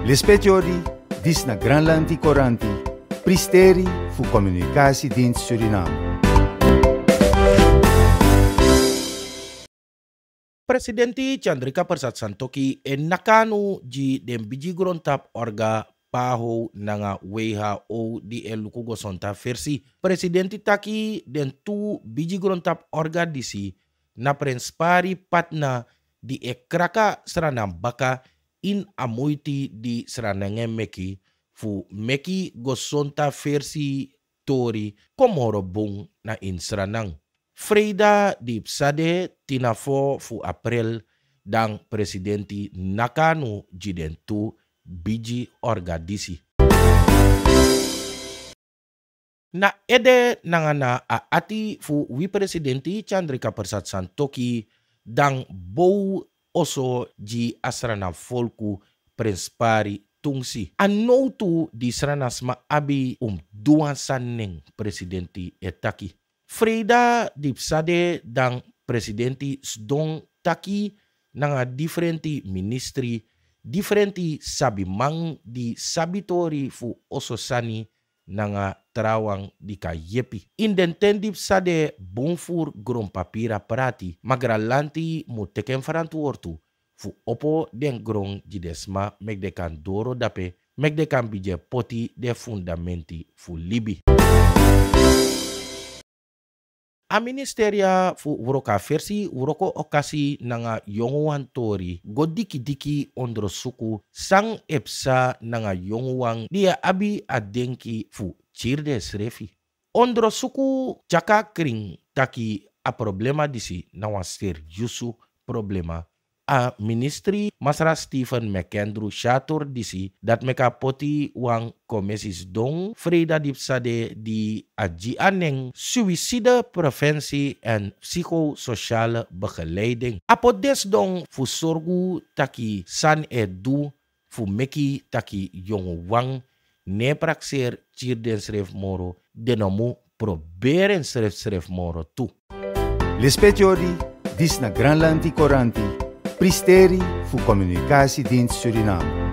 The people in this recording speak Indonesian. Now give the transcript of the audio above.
Le speciori dis na Granlandi Coranti, pristeri fu komunikasi din Suriname. Presidenti Chandrika Persat Santoki en nakanu ji dem biji gurontap orga paho nanga WHO di elukugo sonta versi. Presidenti taki den tu biji gurontap orga disi na prenspari patna di ekraka sranam baka in Amuiti di sranenge meki fu meki Gosonta versi tori komoro Bung na in sranang. Freida di psade tinafo fu april dan presidenti nakanu jidentu biji orgadisi. Na ede nangana a ati fu wi presidenti Chandrika Persat Santoki dan bou oso di asrana folku prenspari tungsi. Anotu di sranas ma abi um duan presidenti etaki. Freda di psade dan presidenti sdong taki nanga differenti ministri, differenti sabimang di sabitori fu oso sani nanga trawang di ka yepi. Inden sa de sade bonfur grom papira prati, magra lanti mu teken ortu fu opo den grong di desma mek de kan doro dape, mek de kan bije poti de fundamenti fu libi. A ministeria fu wuro ka fersi wuro ko okasi nanga yongwan tori go diki diki ondro suku sang epsa nanga yonguwan dia abi adenki fu chirde srefi. Ondro suku jaka kring taki a problema disi na wan yusu problema a ministry masra Stephen McAndrew Shatur disi dat meka poti wang komesis dong Freda Dipsade di aji aneng suicide prevensi and psychosociale begeleiding. Apodes dong fusorgu taki san edu fumeki taki yong wang ne praxer chirden sref moro denomu proberen sref sref moro tu. Lespetiori, disna na Granlanti Koranti. Pristeri fu comunicação din Suriname.